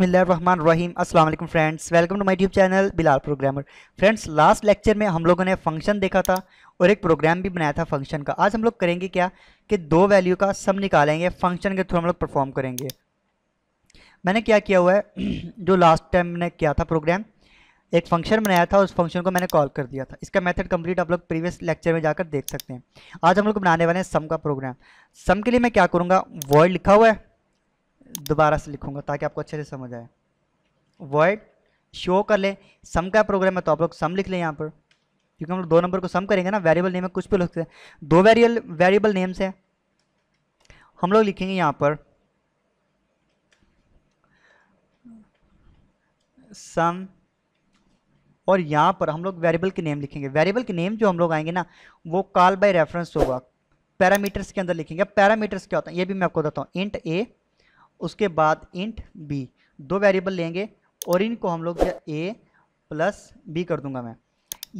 अस्सलाम वालेकुम friends welcome to my YouTube channel Bilal programmer friends last lecture में हम लोगों ने फंक्शन देखा था और एक प्रोग्राम भी बनाया था फंक्शन का आज हम लोग करेंगे क्या कि दो वैल्यू का सम निकालेंगे फंक्शन के थ्रू हम लोग परफॉर्म करेंगे मैंने क्या किया हुआ है जो लास्ट टाइम मैंने किया था प्रोग्राम एक फंक्शन बनाया था उस फंक्शन को मैंने कॉल कर दिया था इसका मेथड कंप्लीट आप लोग प्रीवियस लेक्चर में जाकर देख सकते हैं आज हम लोग बनाने वाले हैं सम का प्रोग्राम सम के लिए मैं क्या करूँगा वर्ड लिखा हुआ है दोबारा से लिखूंगा ताकि आपको अच्छे से समझ आए वर्ड शो कर ले सम का प्रोग्राम है तो आप लोग सम लिख लें यहाँ पर क्योंकि हम लोग दो नंबर को सम करेंगे ना वेरिएबल नेम है कुछ भी लिख सकते हैं दो वेरियल वेरिएबल नेम्स हैं हम लोग लिखेंगे यहाँ पर सम और यहाँ पर हम लोग वेरिएबल के नेम लिखेंगे वेरिएबल के नेम जो हम लोग आएंगे ना वो कॉल बाय रेफरेंस होगा पैरामीटर्स के अंदर लिखेंगे पैरामीटर्स क्या होता है ये भी मैं आपको बताता हूँ इंट ए उसके बाद इंट बी दो वेरिएबल लेंगे और इनको हम लोग ए प्लस बी कर दूंगा मैं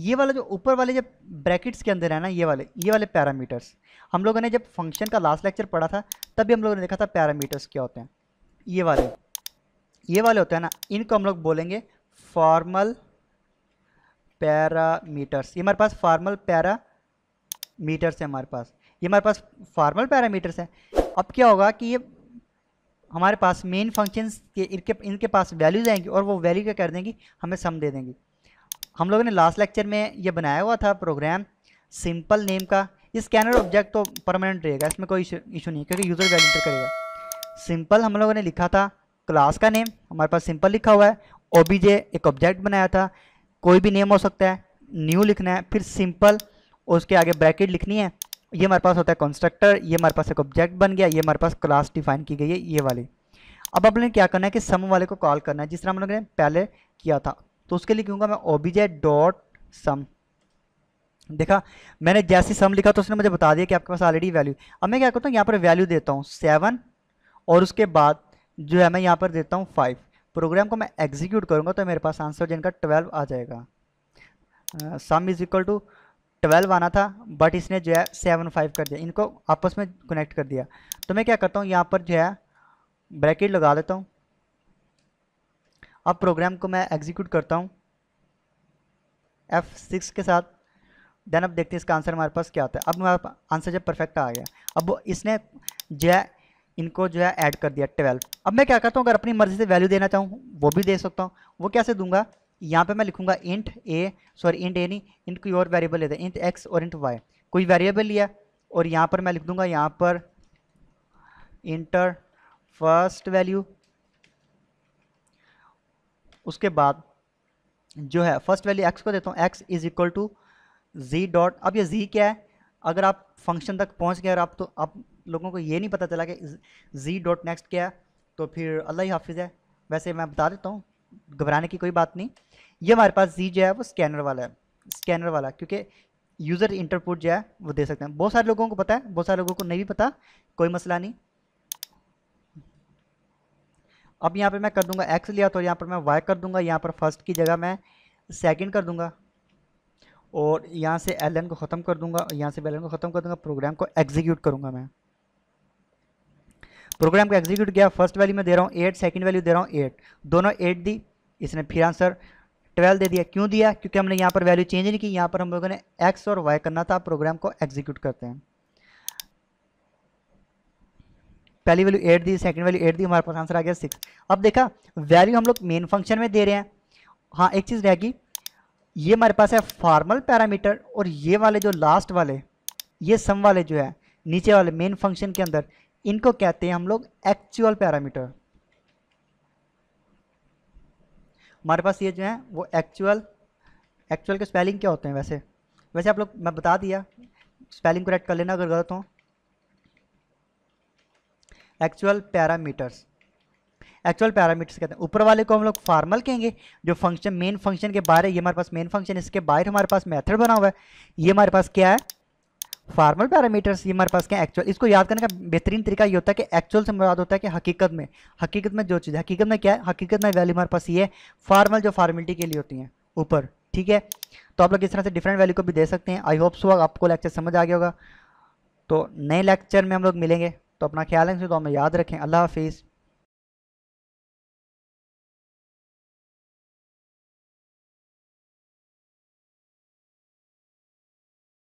ये वाला जो ऊपर वाले जब ब्रैकेट्स के अंदर है ना ये वाले ये वाले पैरामीटर्स हम लोगों ने जब फंक्शन का लास्ट लेक्चर पढ़ा था तभी हम लोगों ने देखा था पैरामीटर्स क्या होते हैं ये वाले ये वाले होते हैं ना इनको हम लोग बोलेंगे फॉर्मल पैरामीटर्स ये हमारे पास फॉर्मल मीटर्स है हमारे पास ये हमारे पास फॉर्मल पैरामीटर्स हैं अब क्या होगा कि ये हमारे पास मेन फंक्शंस के इनके इनके पास वैल्यूज आएंगी और वो वैल्यू क्या कर देंगी हमें सम दे देंगी हम लोगों ने लास्ट लेक्चर में ये बनाया हुआ था प्रोग्राम सिंपल नेम का ये स्कैनर ऑब्जेक्ट तो परमानेंट रहेगा इसमें कोई इशू नहीं क्योंकि यूज़र वैल्यू इंटर करेगा सिंपल हम लोगों ने लिखा था क्लास का नेम हमारे पास सिंपल लिखा हुआ है ओबीजे एक ऑब्जेक्ट बनाया था कोई भी नेम हो सकता है न्यू लिखना है फिर सिंपल और उसके आगे ब्रैकेट लिखनी है ये हमारे पास होता है कंस्ट्रक्टर ये हमारे पास एक ऑब्जेक्ट बन गया ये हमारे पास क्लास डिफाइन की गई है ये वाली अब आपने क्या करना है कि सम वाले को कॉल करना है जिस तरह हम लोगों ने पहले किया था तो उसके लिए कहूँगा मैं ओबीजे डॉट सम देखा मैंने जैसे सम लिखा तो उसने मुझे बता दिया कि आपके पास ऑलरेडी वैल्यू अब मैं क्या करता हूँ यहाँ पर वैल्यू देता हूँ सेवन और उसके बाद जो है मैं यहाँ पर देता हूँ फाइव प्रोग्राम को मैं एग्जीक्यूट करूँगा तो मेरे पास आंसर जिनका ट्वेल्व आ जाएगा sum is equal to twelve आना था बट इसने जो है सेवन फाइव कर दिया इनको आपस में कनेक्ट कर दिया तो मैं क्या करता हूँ यहाँ पर जो है ब्रैकेट लगा देता हूँ अब प्रोग्राम को मैं एग्जीक्यूट करता हूँ एफ सिक्स के साथ देन अब देखते हैं इसका आंसर हमारे पास क्या आता है अब हमारे आंसर जब परफेक्ट आ गया अब इसने जो है इनको जो है ऐड कर दिया ट्वेल्व अब मैं क्या करता हूँ अगर अपनी मर्ज़ी से वैल्यू देना चाहूँ वो भी दे सकता हूँ वो कैसे दूंगा यहाँ पे मैं लिखूंगा int a sorry int a नहीं इंट कोई और वेरिएबल लेते हैं इंट एक्स और इंट वाई कोई वेरिएबल लिया और यहाँ पर मैं लिख दूंगा यहाँ पर इंटर फर्स्ट वैल्यू उसके बाद जो है फर्स्ट वैल्यू एक्स को देता हूँ x is equal to G dot अब ये जी क्या है अगर आप फंक्शन तक पहुँच गए और आप तो आप लोगों को ये नहीं पता चला कि जी डॉट नेक्स्ट क्या है तो फिर अल्लाह ही हाफिज़ है वैसे मैं बता देता हूँ घबराने की कोई बात नहीं ये हमारे पास जी जो है वो स्कैनर वाला है स्कैनर वाला क्योंकि यूज़र इंटरपुट जो है वो दे सकते हैं बहुत सारे लोगों को पता है बहुत सारे लोगों को नहीं भी पता कोई मसला नहीं अब यहाँ पे मैं कर दूंगा एक्स लिया तो यहाँ पर मैं वाई कर दूंगा यहाँ पर फर्स्ट की जगह मैं सेकंड कर दूंगा और यहाँ से एल को ख़त्म कर दूंगा और यहाँ से एल को ख़त्म कर दूंगा प्रोग्राम को एग्जीक्यूट करूँगा मैं प्रोग्राम को एग्जीक्यूट किया फर्स्ट वैल्यू मैं दे रहा हूँ एट सेकेंड वैल्यू दे रहा हूँ एट दोनों एट दी इसने फिर आंसर ट्वेल्व दे दिया क्यों दिया क्योंकि हमने यहाँ पर वैल्यू चेंज नहीं की यहाँ पर हम लोगों ने एक्स और वाई करना था प्रोग्राम को एग्जीक्यूट करते हैं पहली value at the second value at the हमारे पास आंसर आ गया सिक्स अब देखा वैल्यू हम लोग मेन फंक्शन में दे रहे हैं हाँ एक चीज़ रहेगी ये हमारे पास है फॉर्मल पैरामीटर और ये वाले जो लास्ट वाले ये सम वाले जो है नीचे वाले मेन फंक्शन के अंदर इनको कहते हैं हम लोग एक्चुअल पैरामीटर हमारे पास ये जो है वो एक्चुअल एक्चुअल के स्पेलिंग क्या होते हैं वैसे वैसे आप लोग मैं बता दिया स्पेलिंग करेक्ट कर लेना अगर गलत हो एक्चुअल पैरामीटर्स एक्चुअल पैरामीटर्स कहते हैं ऊपर वाले को हम लोग फार्मल कहेंगे जो फंक्शन मेन फंक्शन के बाहर है ये हमारे पास मेन फंक्शन इसके बाहर हमारे पास मेथड बना हुआ है ये हमारे पास क्या है फार्मल पैरामीटर्स ये हमारे पास क्या एक्चुअल इसको याद करने का बेहतरीन तरीका ये होता है कि एक्चुअल से मुराद होता है कि हकीकत में हकीकत में जो चीज़ है हकीकत में क्या है हकीकत में वैल्यू हमारे पास ये है फार्मल जो फॉर्मेलिटी के लिए होती हैं ऊपर ठीक है तो आप लोग इस तरह से डिफरेंट वैल्यू को भी दे सकते हैं आई होप सो आपको लेक्चर समझ आ गया होगा तो नए लेक्चर में हम लोग मिलेंगे तो अपना ख्याल रखें तो हमें याद रखें अल्लाह हाफिज़